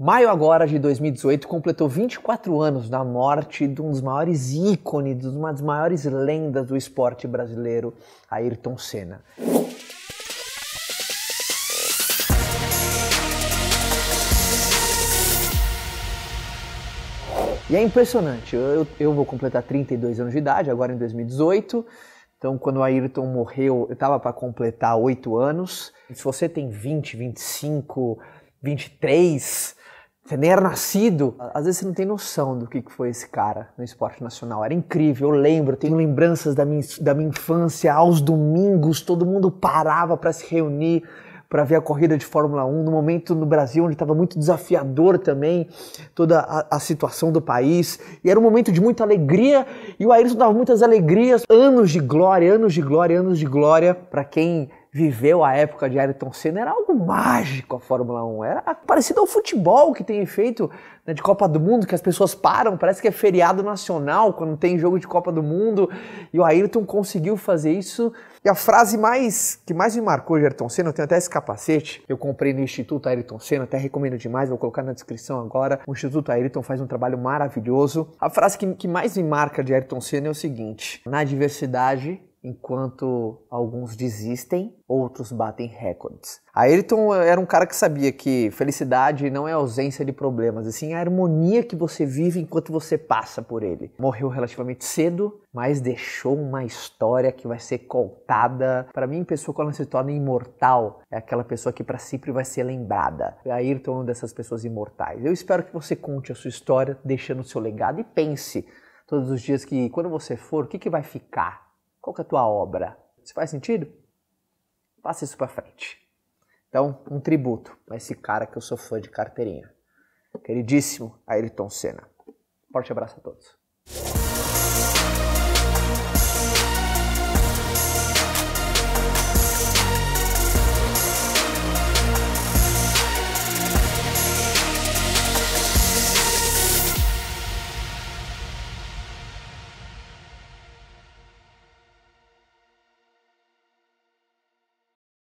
Maio agora de 2018 completou 24 anos da morte de um dos maiores ícones, de uma das maiores lendas do esporte brasileiro, Ayrton Senna. E é impressionante, eu, eu vou completar 32 anos de idade agora em 2018, então quando o Ayrton morreu eu estava para completar 8 anos. Se você tem 20, 25 23, você nem era nascido. Às vezes você não tem noção do que foi esse cara no esporte nacional. Era incrível, eu lembro, tenho lembranças da minha, da minha infância, aos domingos, todo mundo parava para se reunir para ver a corrida de Fórmula 1, no momento no Brasil onde estava muito desafiador também toda a, a, situação do país. E era um momento de muita alegria e o Ayrton dava muitas alegrias, anos de glória, anos de glória, anos de glória para quem viveu a época de Ayrton Senna era algo mágico a Fórmula 1. Era parecido ao futebol que tem feito né, de Copa do Mundo, que as pessoas param, parece que é feriado nacional quando tem jogo de Copa do Mundo. E o Ayrton conseguiu fazer isso. E a frase mais que mais me marcou de Ayrton Senna, eu tenho até esse capacete, eu comprei no Instituto Ayrton Senna, até recomendo demais, vou colocar na descrição agora. O Instituto Ayrton faz um trabalho maravilhoso. A frase que, que mais me marca de Ayrton Senna é o seguinte: na adversidade enquanto alguns desistem, outros batem recordes. Ayrton eh, era um cara que sabia que felicidade não é ausência de problemas, e sim a harmonia que você vive enquanto você passa por ele. Morreu relativamente cedo, mas deixou uma história que vai ser contada. Para mim, pessoa quando se torna imortal é aquela pessoa que para sempre vai ser lembrada. Ayrton é uma dessas pessoas imortais. Eu espero que você conte a sua história, deixando o seu legado e pense todos os dias que quando você for, o que, que vai ficar qual que é a tua obra? Isso faz sentido? Passa isso para frente. Então, um tributo a esse cara que eu sou fã de carteirinha. Queridíssimo Ayrton Senna. Forte abraço a todos.